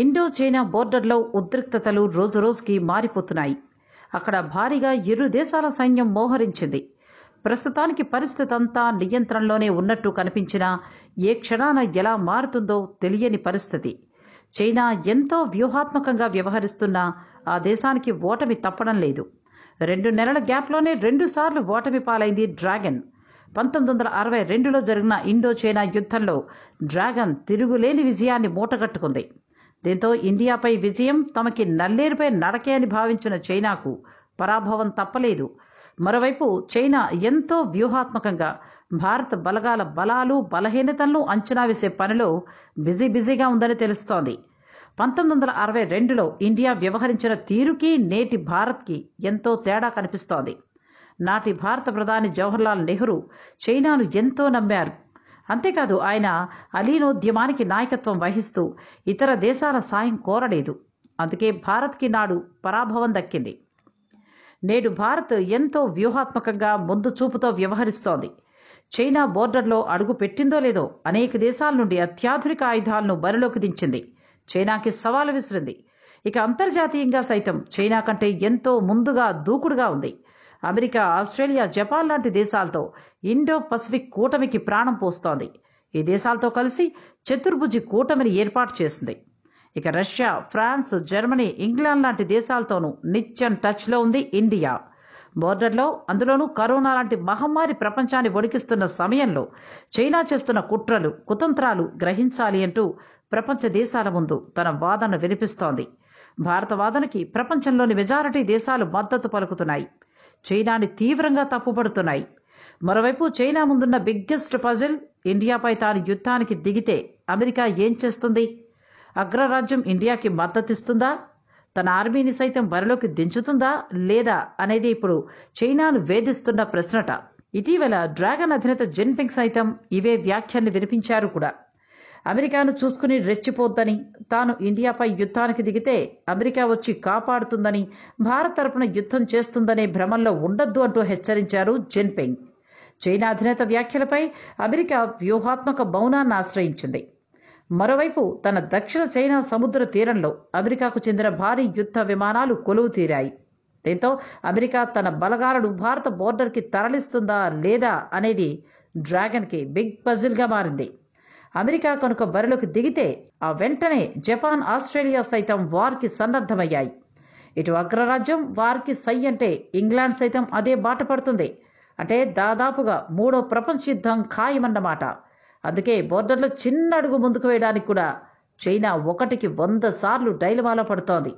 Indo China బోర్డర్లో ఉద్రిక్తతలు రోజురోజుకి మారిపోతున్నాయి అక్కడ భారీగా ఇరు దేశాల సైన్యం మోహరించింది ప్రస్తుతానికి పరిస్థితి అంతా నియంత్రణలోనే ఉన్నట్టు కనిపించినా ఏ క్షణాన ఎలా మారుతుందో తెలియని పరిస్థితి చైనా ఎంతో వ్యూహాత్మకంగా వ్యవహరిస్తున్నా ఆ దేశానికి ఓటమి తప్పడం లేదు రెండు నెలల గ్యాప్లోనే రెండుసార్లు ఓటమి పాలైంది డ్రాగన్ పంతొమ్మిది వందల అరవై రెండులో జరిగిన ఇండో చైనా యుద్ధంలో డ్రాగన్ తిరుగులేని విజయాన్ని మూటగట్టుకుంది దీంతో ఇండియాపై విజయం తమకి నల్లేరుపై నడకే అని భావించిన చైనాకు పరాభవం తప్పలేదు మరోవైపు చైనా ఎంతో వ్యూహాత్మకంగా భారత్ బలగాల బలాలు బలహీనతలను అంచనా వేసే పనిలో బిజీ బిజీగా ఉందని తెలుస్తోంది పంతొమ్మిది వందల అరవై రెండులో ఇండియా వ్యవహరించిన తీరుకి నేటి భారత్కి ఎంతో తేడా కనిపిస్తోంది నాటి భారత ప్రధాని జవహర్లాల్ నెహ్రూ చైనాను ఎంతో నమ్మారు అంతేకాదు ఆయన అలీనోద్యమానికి నాయకత్వం వహిస్తూ ఇతర దేశాల సాయం కోరలేదు అందుకే భారత్కి నాడు పరాభవం దక్కింది నేడు భారత్ ఎంతో వ్యూహాత్మకంగా ముందు చూపుతో వ్యవహరిస్తోంది చైనా బోర్డర్లో అడుగు పెట్టిందో లేదో అనేక దేశాల నుండి అత్యాధునిక ఆయుధాలను బరిలోకి దించింది చైనాకి సవాలు విసిరింది ఇక అంతర్జాతీయంగా సైతం చైనా కంటే ఎంతో ముందుగా దూకుడుగా ఉంది అమెరికా ఆస్ట్రేలియా జపాన్ లాంటి దేశాలతో ఇండో పసిఫిక్ కూటమికి ప్రాణం పోస్తోంది ఈ దేశాలతో కలిసి చతుర్భుజి కూటమిని ఏర్పాటు చేసింది ఇక రష్యా ఫ్రాన్స్ జర్మనీ ఇంగ్లాండ్ లాంటి దేశాలతోనూ నిత్యం టచ్లో ఉంది ఇండియా బోర్డర్లో అందులోనూ కరోనా లాంటి మహమ్మారి ప్రపంచాన్ని వణికిస్తున్న సమయంలో చైనా చేస్తున్న కుట్రలు కుతంత్రాలు గ్రహించాలి అంటూ ప్రపంచ దేశాల ముందు తన వాదన వినిపిస్తోంది భారత వాదనకి ప్రపంచంలోని మెజారిటీ దేశాలు మద్దతు పలుకుతున్నాయి చైనాని తీవ్రంగా తప్పుపడుతున్నాయి మరోవైపు చైనా ముందున్న బిగ్గెస్ట్ పజిల్ ఇండియాపై తాను యుద్ధానికి దిగితే అమెరికా ఏం చేస్తుంది అగ్రరాజ్యం ఇండియాకి మద్దతిస్తుందా తన ఆర్మీని సైతం బరిలోకి దించుతుందా లేదా అనేది ఇప్పుడు చైనాను వేధిస్తున్న ప్రశ్నట ఇటీవల డ్రాగన్ అధినేత జిన్పింగ్ సైతం ఇవే వ్యాఖ్యాన్ని వినిపించారు కూడా అమెరికాను చూసుకుని రెచ్చిపోద్దని తాను ఇండియాపై యుద్ధానికి దిగితే అమెరికా వచ్చి కాపాడుతుందని భారత్ తరపున యుద్ధం చేస్తుందనే భ్రమంలో ఉండొద్దు అంటూ హెచ్చరించారు జిన్పింగ్ చైనా అధినేత వ్యాఖ్యలపై అమెరికా వ్యూహాత్మక మౌనాన్ని ఆశ్రయించింది మరోవైపు తన దక్షిణ చైనా సముద్ర తీరంలో అమెరికాకు చెందిన భారీ యుద్ధ విమానాలు కొలువు తీరాయి దీంతో అమెరికా తన బలగాలను భారత బోర్డర్కి తరలిస్తుందా లేదా అనేది డ్రాగన్కి బిగ్ పజిల్గా మారింది అమెరికా కనుక బరిలోకి దిగితే ఆ వెంటనే జపాన్ ఆస్ట్రేలియా సైతం వార్కి సన్నద్ధమయ్యాయి ఇటు అగ్రరాజ్యం వార్కి సై అంటే ఇంగ్లాండ్ సైతం అదే బాట పడుతుంది అంటే దాదాపుగా మూడో ప్రపంచ యుద్ధం ఖాయమన్నమాట అందుకే బోర్డర్లో చిన్న అడుగు ముందుకు వేయడానికి కూడా చైనా ఒకటికి వంద సార్లు డైలమాలో పడుతోంది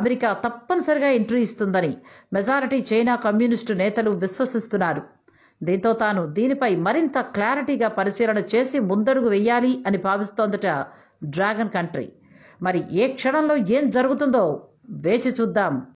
అమెరికా తప్పనిసరిగా ఎంట్రీ ఇస్తుందని మెజారిటీ చైనా కమ్యూనిస్టు నేతలు విశ్వసిస్తున్నారు దీంతో తాను దీనిపై మరింత క్లారిటీగా పరిశీలన చేసి ముందడుగు వెయ్యాలి అని భావిస్తోందట డ్రాగన్ కంట్రీ మరి ఏ క్షణంలో ఏం జరుగుతుందో వేచి చూద్దాం